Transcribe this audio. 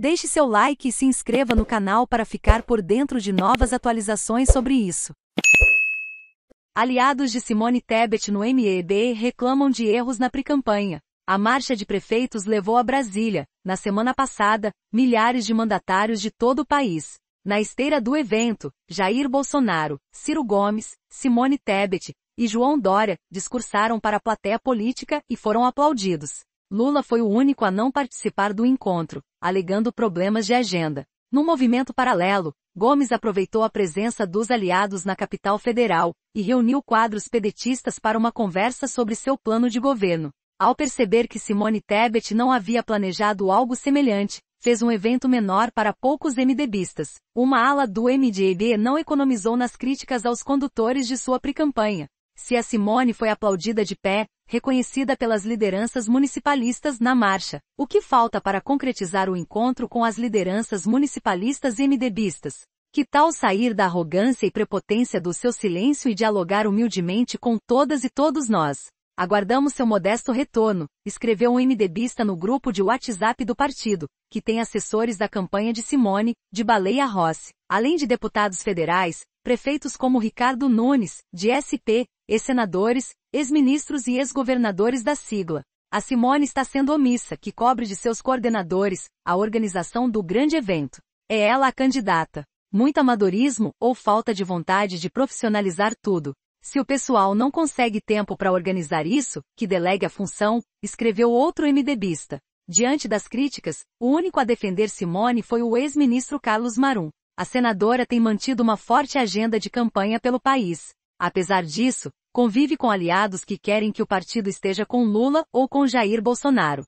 Deixe seu like e se inscreva no canal para ficar por dentro de novas atualizações sobre isso. Aliados de Simone Tebet no MEB reclamam de erros na pré-campanha. A marcha de prefeitos levou a Brasília, na semana passada, milhares de mandatários de todo o país. Na esteira do evento, Jair Bolsonaro, Ciro Gomes, Simone Tebet e João Dória discursaram para a plateia política e foram aplaudidos. Lula foi o único a não participar do encontro, alegando problemas de agenda. No movimento paralelo, Gomes aproveitou a presença dos aliados na capital federal e reuniu quadros pedetistas para uma conversa sobre seu plano de governo. Ao perceber que Simone Tebet não havia planejado algo semelhante, fez um evento menor para poucos MDBistas. Uma ala do MDB não economizou nas críticas aos condutores de sua pré-campanha, se a Simone foi aplaudida de pé, reconhecida pelas lideranças municipalistas na marcha, o que falta para concretizar o encontro com as lideranças municipalistas e MDBistas? Que tal sair da arrogância e prepotência do seu silêncio e dialogar humildemente com todas e todos nós? Aguardamos seu modesto retorno, escreveu um MDBista no grupo de WhatsApp do partido, que tem assessores da campanha de Simone, de Baleia Rossi, além de deputados federais, prefeitos como Ricardo Nunes, de SP, ex-senadores, ex-ministros e ex-governadores da sigla. A Simone está sendo omissa, que cobre de seus coordenadores a organização do grande evento. É ela a candidata. Muito amadorismo ou falta de vontade de profissionalizar tudo. Se o pessoal não consegue tempo para organizar isso, que delegue a função, escreveu outro MDBista. Diante das críticas, o único a defender Simone foi o ex-ministro Carlos Marum a senadora tem mantido uma forte agenda de campanha pelo país. Apesar disso, convive com aliados que querem que o partido esteja com Lula ou com Jair Bolsonaro.